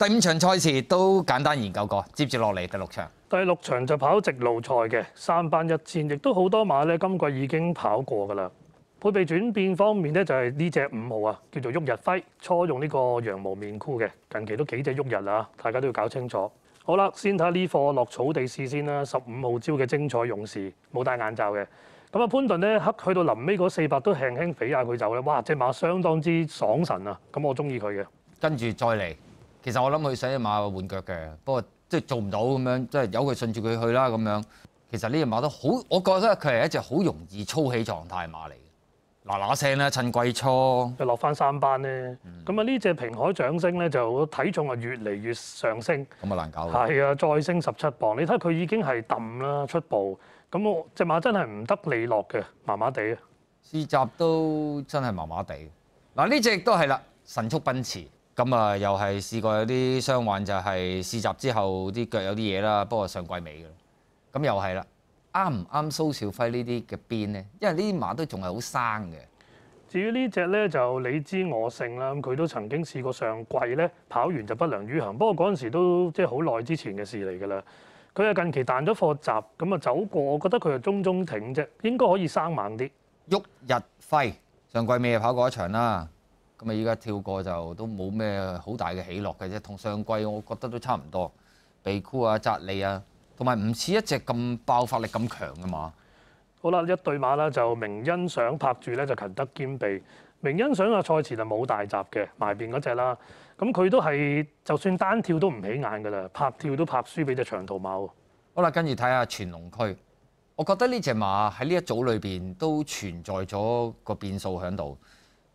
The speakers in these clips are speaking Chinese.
第五場賽事都簡單研究過，接住落嚟第六場。第六場就跑直路賽嘅三班一戰，亦都好多馬咧。今季已經跑過噶啦。配備轉變方面咧，就係呢只五號啊，叫做旭日輝，初用呢個羊毛面箍嘅，近期都幾隻旭日啊，大家都要搞清楚。好啦，先睇下呢貨落草地試先啦。十五號招嘅精彩勇士冇戴眼罩嘅。咁啊，潘頓咧黑去到臨尾嗰四百都輕輕俾下佢走咧，哇！只馬相當之爽神啊，咁我中意佢嘅。跟住再嚟。其實我諗佢想馬換腳嘅，不過即係做唔到咁樣，即係由佢順住佢去啦咁樣。其實呢只馬都好，我覺得佢係一隻好容易操起狀態馬嚟。嗱嗱聲啦，趁季初就落翻三班咧。咁啊，呢只平海掌聲咧就體重啊越嚟越上升。咁啊難搞。係啊，再升十七磅，你睇佢已經係揼啦出步。咁我只馬真係唔得利落嘅，麻麻地啊。試集都真係麻麻地。嗱呢只亦都係啦，神速奔馳。咁啊，又係試過有啲傷患，就係試習之後啲腳有啲嘢啦，不過上季尾嘅咁又係啦，啱唔啱蘇小輝呢啲嘅邊呢？因為呢啲馬都仲係好生嘅。至於呢只咧就你知我勝啦，佢都曾經試過上季咧跑完就不良於行，不過嗰陣時都即係好耐之前嘅事嚟㗎啦。佢係近期彈咗課集，咁啊走過，我覺得佢又中中挺啫，應該可以生猛啲。旭日輝上季尾啊跑過一場啦。咁啊！依家跳過就都冇咩好大嘅起落嘅啫，同上季我覺得都差唔多。鼻箍啊、扎利啊，同埋唔似一隻咁爆發力咁強嘅嘛。好啦，一對馬啦，就明欣賞拍住咧，就勤德兼備。明欣賞嘅賽前就冇大閘嘅埋邊嗰只啦。咁佢都係就算單跳都唔起眼噶啦，拍跳都拍輸俾只長途馬。好啦，跟住睇下全龍區。我覺得呢只馬喺呢一組裏邊都存在咗個變數喺度。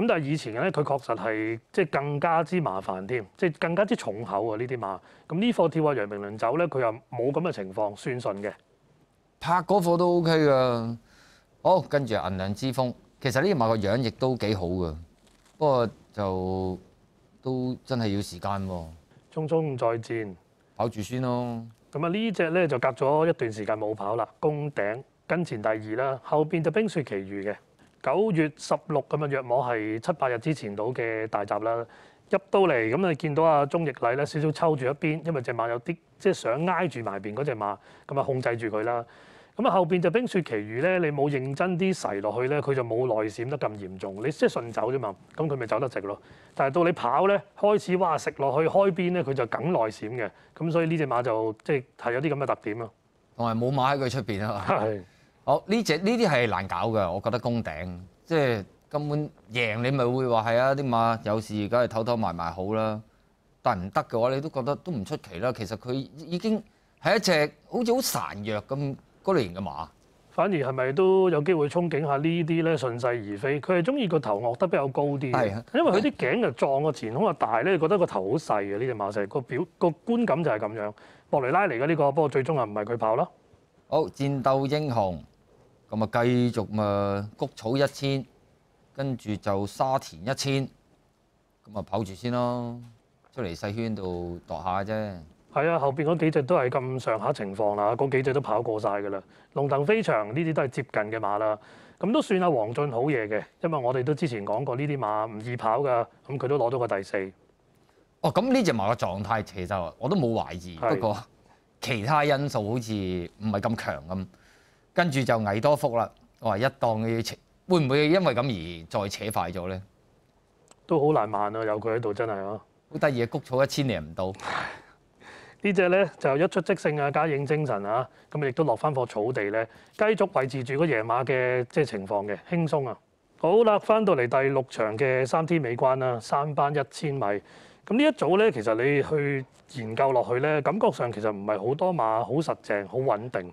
咁但係以前咧，佢確實係即係更加之麻煩添，即係更加之重口啊！呢啲馬咁呢貨跳啊楊明倫走咧，佢又冇咁嘅情況，算順嘅。拍嗰貨都 OK 㗎。好，跟住銀兩之風，其實呢啲馬個樣亦都幾好㗎，不過就都真係要時間喎。匆匆再戰，跑住先咯。咁啊呢只咧就隔咗一段時間冇跑啦，攻頂跟前第二啦，後邊就冰雪奇遇嘅。九月十六咁樣約摸係七八日之前到嘅大集啦，入到嚟咁啊見到阿鐘奕禮咧，少少抽住一邊，因為只馬有啲即係想挨住埋邊嗰只馬，咁啊控制住佢啦。咁啊後邊就冰雪奇遇咧，你冇認真啲駛落去咧，佢就冇內閃得咁嚴重。你即係順走啫嘛，咁佢咪走得直咯。但係到你跑咧，開始哇食落去開邊咧，佢就梗內閃嘅。咁所以呢只馬就即係有啲咁嘅特點咯。同埋冇馬喺佢出邊啊嘛。好呢只呢啲係難搞嘅，我覺得攻頂即係根本贏你咪會話係啊！啲馬有時而家係偷偷埋埋好啦，但唔得嘅話，你都覺得都唔出奇啦。其實佢已經係一隻好似好孱弱咁嗰類型嘅馬。反而係咪都有機會憧憬下呢啲咧順勢而飛？佢係中意個頭駱得比較高啲因為佢啲頸又撞個前胸又大咧，覺得個頭好細嘅呢只馬仔個表個觀感就係咁樣。博尼拉嚟嘅呢個，不過最終啊唔係佢跑咯。好，戰鬥英雄。咁啊，繼續嘛，谷草一千，跟住就沙田一千，咁啊跑住先咯，出嚟細圈度度下啫。係啊，後邊嗰幾隻都係咁上下情況啦，嗰幾隻都跑過晒噶啦。龍騰飛翔呢啲都係接近嘅馬啦，咁都算阿黃俊好嘢嘅，因為我哋都之前講過呢啲馬唔易跑噶，咁佢都攞到個第四。哦，咁呢隻馬嘅狀態其實我都冇懷疑，不過其他因素好似唔係咁強咁。跟住就韋多福啦，話一檔嘅會唔會因為咁而再扯快咗咧？都好難慢啊！有佢喺度真係啊！好得意啊！谷草一千零唔到。呢只咧就一出即勝啊！加影精神啊！咁亦都落翻貨草地咧，繼續維持住個野馬嘅即係情況嘅輕鬆啊！好啦，翻到嚟第六場嘅三天美關啦，三班一千米。咁呢一組咧，其實你去研究落去咧，感覺上其實唔係好多馬好實正、好穩定。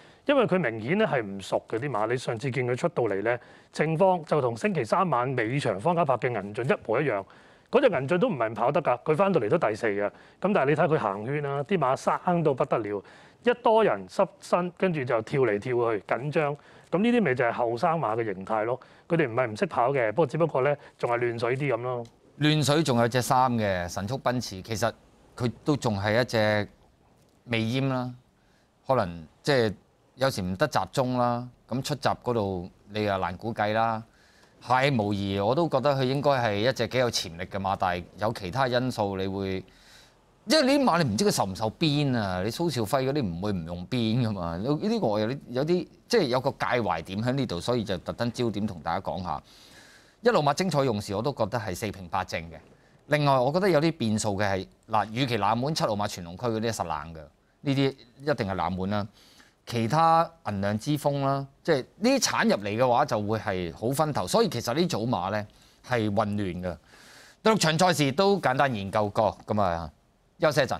因為佢明顯咧係唔熟嘅啲馬，你上次見佢出到嚟咧，正方就同星期三晚尾場方家柏嘅銀俊一模一樣，嗰隻銀俊都唔係唔跑得㗎，佢翻到嚟都第四嘅。咁但係你睇佢行圈啦，啲馬生到不得了，一多人濕身，跟住就跳嚟跳去緊張。咁呢啲咪就係後生馬嘅形態咯。佢哋唔係唔識跑嘅，不過只不過咧仲係亂水啲咁咯。亂水仲有隻三嘅神速奔馳，其實佢都仲係一隻未淹啦，可能即係。有時唔得集中啦，咁出集嗰度你又難估計啦，係無疑我都覺得佢應該係一隻幾有潛力嘅馬，但係有其他因素你會，因為呢啲馬你唔知佢受唔受鞭啊。你蘇兆輝嗰啲唔會唔用鞭噶嘛。呢啲我有啲即係有個介懷點喺呢度，所以就特登焦點同大家講下。一路馬精彩用時，我都覺得係四平八正嘅。另外，我覺得有啲變數嘅係嗱，與其冷門七路馬全龍區嗰啲實冷嘅，呢啲一定係冷門啦。其他銀量之風啦，即係呢啲產入嚟嘅話就會係好分頭，所以其實呢組馬咧係混亂嘅。六場賽事都簡單研究過，咁啊，休息一陣。